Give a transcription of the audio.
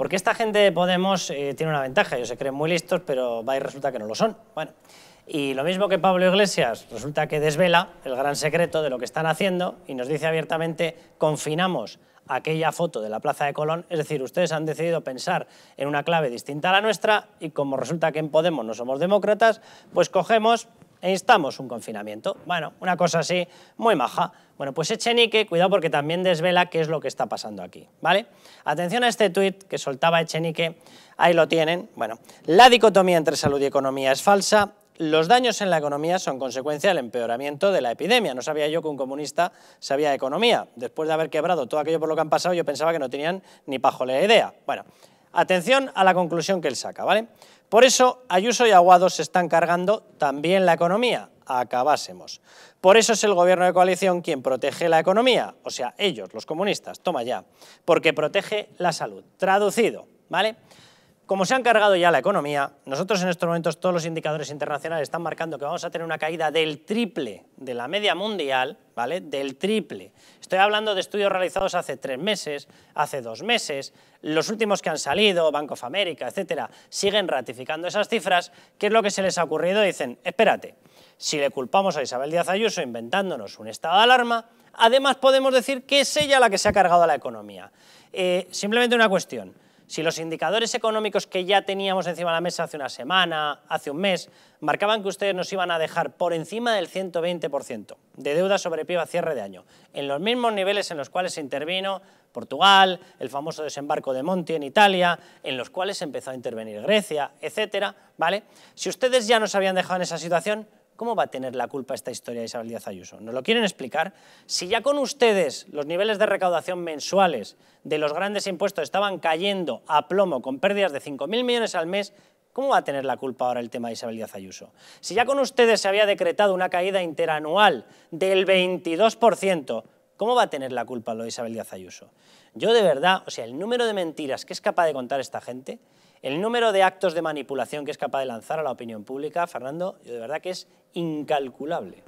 Porque esta gente de Podemos eh, tiene una ventaja, ellos se creen muy listos, pero va y resulta que no lo son. Bueno, y lo mismo que Pablo Iglesias, resulta que desvela el gran secreto de lo que están haciendo y nos dice abiertamente, confinamos aquella foto de la Plaza de Colón, es decir, ustedes han decidido pensar en una clave distinta a la nuestra y como resulta que en Podemos no somos demócratas, pues cogemos e instamos un confinamiento. Bueno, una cosa así, muy maja. Bueno, pues Echenique, cuidado porque también desvela qué es lo que está pasando aquí, ¿vale? Atención a este tuit que soltaba Echenique, ahí lo tienen. Bueno, la dicotomía entre salud y economía es falsa, los daños en la economía son consecuencia del empeoramiento de la epidemia. No sabía yo que un comunista sabía economía. Después de haber quebrado todo aquello por lo que han pasado, yo pensaba que no tenían ni la idea. Bueno, Atención a la conclusión que él saca, ¿vale? Por eso Ayuso y Aguado se están cargando también la economía, acabásemos. Por eso es el gobierno de coalición quien protege la economía, o sea, ellos, los comunistas, toma ya, porque protege la salud. Traducido, ¿vale? Como se han cargado ya la economía, nosotros en estos momentos todos los indicadores internacionales están marcando que vamos a tener una caída del triple de la media mundial, ¿vale? Del triple. Estoy hablando de estudios realizados hace tres meses, hace dos meses, los últimos que han salido, banco of America, etcétera, siguen ratificando esas cifras. ¿Qué es lo que se les ha ocurrido? Dicen, espérate, si le culpamos a Isabel Díaz Ayuso inventándonos un estado de alarma, además podemos decir que es ella la que se ha cargado la economía. Eh, simplemente una cuestión. Si los indicadores económicos que ya teníamos encima de la mesa hace una semana, hace un mes, marcaban que ustedes nos iban a dejar por encima del 120% de deuda sobre PIB a cierre de año, en los mismos niveles en los cuales se intervino Portugal, el famoso desembarco de Monti en Italia, en los cuales empezó a intervenir Grecia, etcétera, ¿vale? Si ustedes ya nos habían dejado en esa situación, ¿Cómo va a tener la culpa esta historia de Isabel Díaz Ayuso? ¿Nos lo quieren explicar? Si ya con ustedes los niveles de recaudación mensuales de los grandes impuestos estaban cayendo a plomo con pérdidas de 5.000 millones al mes, ¿Cómo va a tener la culpa ahora el tema de Isabel Díaz Ayuso? Si ya con ustedes se había decretado una caída interanual del 22%, ¿cómo va a tener la culpa lo de Isabel Díaz Ayuso? Yo de verdad, o sea, el número de mentiras que es capaz de contar esta gente el número de actos de manipulación que es capaz de lanzar a la opinión pública, Fernando, de verdad que es incalculable.